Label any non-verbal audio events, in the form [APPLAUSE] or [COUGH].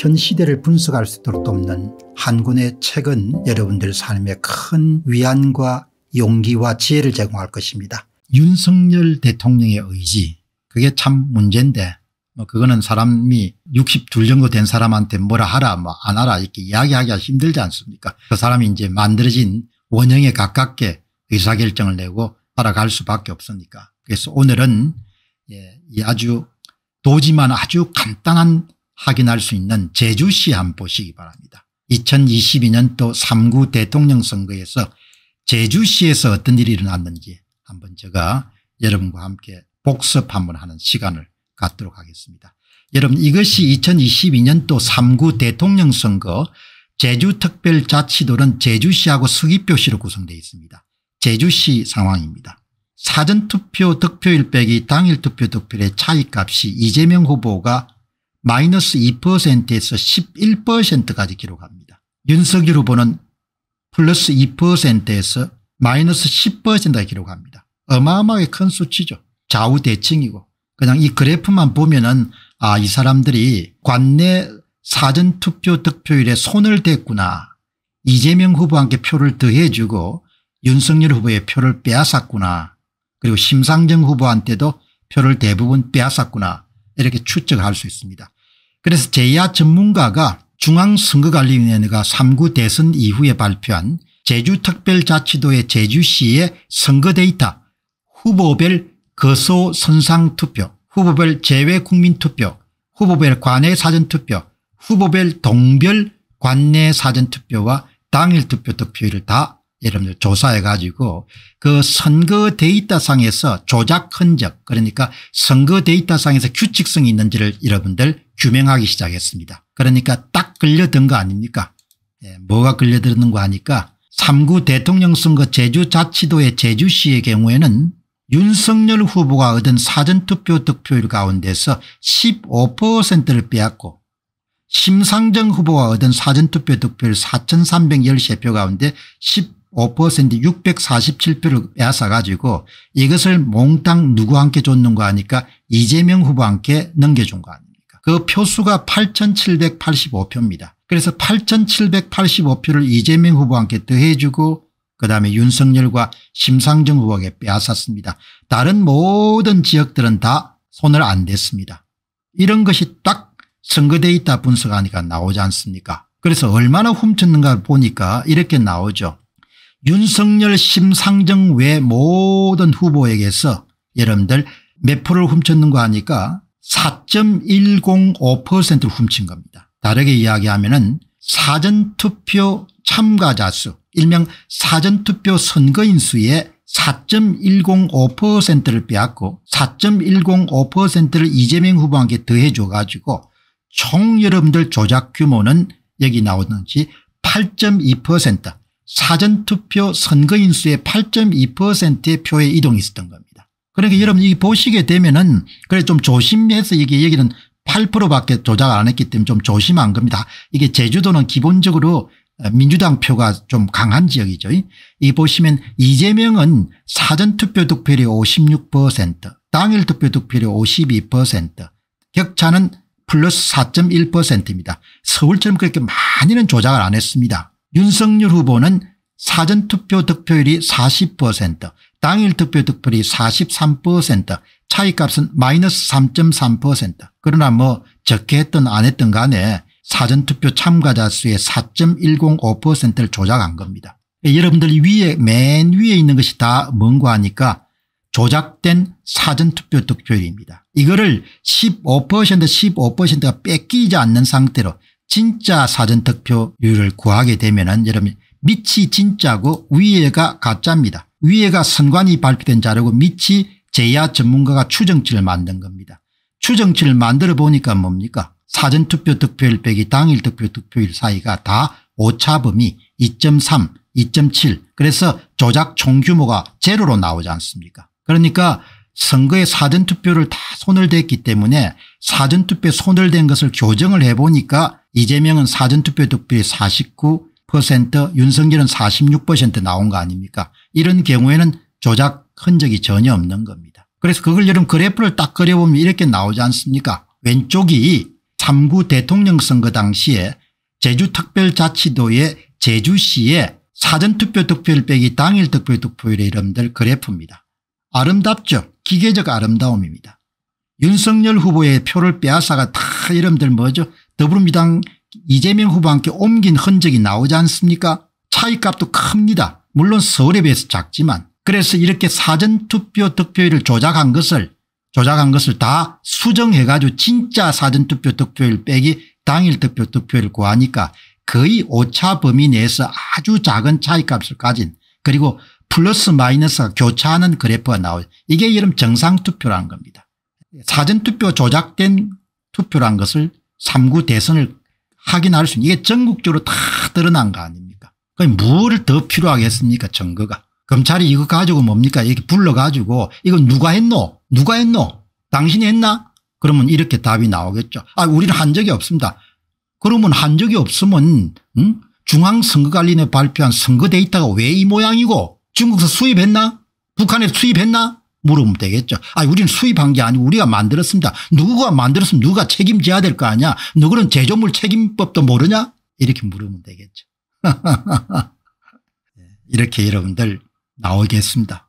현 시대를 분석할 수 있도록 돕는 한 권의 책은 여러분들 삶에 큰 위안과 용기와 지혜를 제공할 것입니다. 윤석열 대통령의 의지 그게 참 문제인데 뭐 그거는 사람이 62 정도 된 사람한테 뭐라 하라 뭐 안 하라 이렇게 이야기하기가 힘들지 않습니까 그 사람이 이제 만들어진 원형에 가깝게 의사결정을 내고 따라갈 수밖에 없으니까 그래서 오늘은 예, 이 아주 도지만 아주 간단한 확인할 수 있는 제주시 한번 보시기 바랍니다. 2022년도 3구 대통령 선거에서 제주시에서 어떤 일이 일어났는지 한번 제가 여러분과 함께 복습 한번 하는 시간을 갖도록 하겠습니다. 여러분 이것이 2022년도 3구 대통령 선거 제주특별자치도는 제주시하고 수기표시로 구성되어 있습니다. 제주시 상황입니다. 사전투표 득표일 빼기 당일 투표 득표의 차이값이 이재명 후보가 마이너스 2%에서 11%까지 기록합니다. 윤석열 후보는 플러스 2%에서 마이너스 10%까지 기록합니다. 어마어마하게 큰 수치죠. 좌우 대칭이고 그냥 이 그래프만 보면은 아 이 사람들이 관내 사전투표 득표율에 손을 댔구나. 이재명 후보한테 표를 더해주고 윤석열 후보의 표를 빼앗았구나. 그리고 심상정 후보한테도 표를 대부분 빼앗았구나. 이렇게 추측할 수 있습니다. 그래서 제야 전문가가 중앙선거관리위원회가 3구 대선 이후에 발표한 제주특별자치도의 제주시의 선거 데이터 후보별 거소 선상투표 후보별 제외 국민투표 후보별 관내 사전투표 후보별 동별 관내 사전투표와 당일투표 득표율을 다 여러분들 조사해 가지고 그 선거 데이터상에서 조작 흔적 그러니까 선거 데이터상에서 규칙성이 있는지를 여러분들 규명하기 시작했습니다. 그러니까 딱 걸려든 거 아닙니까 예, 뭐가 걸려드는 거 하니까 3구 대통령 선거 제주자치도의 제주시의 경우에는 윤석열 후보가 얻은 사전투표 득표율 가운데서 15%를 빼앗고 심상정 후보가 얻은 사전투표 득표율 4313표 가운데 5% 647표를 앗아가지고 이것을 몽땅 누구 한테 줬는가 하니까 이재명 후보 한테 넘겨준 거 아닙니까 그 표수가 8785표입니다. 그래서 8785표를 이재명 후보한테 더해주고 그다음에 윤석열과 심상정 후보에게 빼앗았습니다. 다른 모든 지역들은 다 손을 안 댔습니다. 이런 것이 딱 선거 데이터 분석하니까 나오지 않습니까 그래서 얼마나 훔쳤는가 보니까 이렇게 나오죠. 윤석열 심상정 외 모든 후보에게서 여러분들 몇 프를 훔쳤는가 하니까 4.105%를 훔친 겁니다. 다르게 이야기하면 은 사전투표 참가자 수 일명 사전투표 선거인 수의 4.105%를 빼앗고 4.105%를 이재명 후보한테 더해줘 가지고 총 여러분들 조작 규모는 여기 나오는지 8.2% 사전투표 선거인수의 8.2%의 표의 이동이 있었던 겁니다. 그러니까 여러분 이 보시게 되면은 그래 좀 조심해서 이게 여기는 8%밖에 조작 안 했기 때문에 좀 조심한 겁니다. 이게 제주도는 기본적으로 어, 민주당 표가 좀 강한 지역이죠. 이 보시면 이재명은 사전투표 득표율이 56% 당일 투표 득표율이 52% 격차는 플러스 4.1%입니다. 서울처럼 그렇게 많이는 조작을 안 했습니다. 윤석열 후보는 사전투표 득표율이 40% 당일 투표 득표율이 43% 차이값은 마이너스 3.3% 그러나 뭐 적게 했든 안 했든 간에 사전투표 참가자 수의 4.105%를 조작한 겁니다. 여러분들 위에 맨 위에 있는 것이 다 뭔가 하니까 조작된 사전투표 득표율입니다. 이거를 15% 15%가 뺏기지 않는 상태로 진짜 사전투표율을 구하게 되면 은 여러분 밑이 진짜고 위에가 가짜입니다. 위에가 선관위 발표된 자료고 밑이 제야 전문가가 추정치를 만든 겁니다. 추정치를 만들어 보니까 뭡니까 사전투표 득표율 빼기 당일 득표 득표율 사이가 다 오차범위 2.3 2.7 그래서 조작 총규모가 제로로 나오지 않습니까 그러니까 선거에 사전투표를 다 손을 댔기 때문에 사전투표에 손을 댄 것을 교정을 해보니까 이재명은 사전투표 득표율이 49% 윤석열은 46% 나온 거 아닙니까 이런 경우에는 조작 흔적이 전혀 없는 겁니다. 그래서 그걸 여러분 그래프를 딱 그려보면 이렇게 나오지 않습니까 왼쪽이 3구 대통령 선거 당시에 제주특별자치도의 제주시의 사전투표 득표율 빼기 당일 득표 득표율의 이름들 그래프입니다. 아름답죠. 기계적 아름다움입니다. 윤석열 후보의 표를 빼앗아가 다 이름들 뭐죠 더불어민주당 이재명 후보와 함께 옮긴 흔적이 나오지 않습니까 차이값도 큽니다. 물론 서울에 비해서 작지만 그래서 이렇게 사전투표 득표율을 조작한 것을 조작한 것을 다 수정해 가지고 진짜 사전투표 득표율 빼기 당일 득표 득표율 구하니까 거의 오차 범위 내에서 아주 작은 차이값을 가진 그리고 플러스 마이너스가 교차하는 그래프가 나와요. 이게 이름 정상투표라는 겁니다. 사전투표 조작된 투표란 것을 3구 대선을 확인할 수 있는 이게 전국적으로 다 드러난 거 아닙니까 그럼 뭐를 더 필요하겠습니까 증거가 검찰이 이거 가지고 뭡니까 이렇게 불러가지고 이거 누가 했노 누가 했노 당신이 했나 그러면 이렇게 답이 나오겠죠 아 우리는 한 적이 없습니다 그러면 한 적이 없으면 응? 중앙선거관리위원회 발표한 선거 데이터가 왜 이 모양이고 중국에서 수입했나? 북한에서 수입했나? 물어보면 되겠죠. 아 우리는 수입한 게 아니고 우리가 만들었습니다. 누가 만들었으면 누가 책임져야 될 거 아니야. 너그는 제조물 책임법도 모르냐? 이렇게 물으면 되겠죠. [LAUGHS] 네, 이렇게 여러분들 나오겠습니다.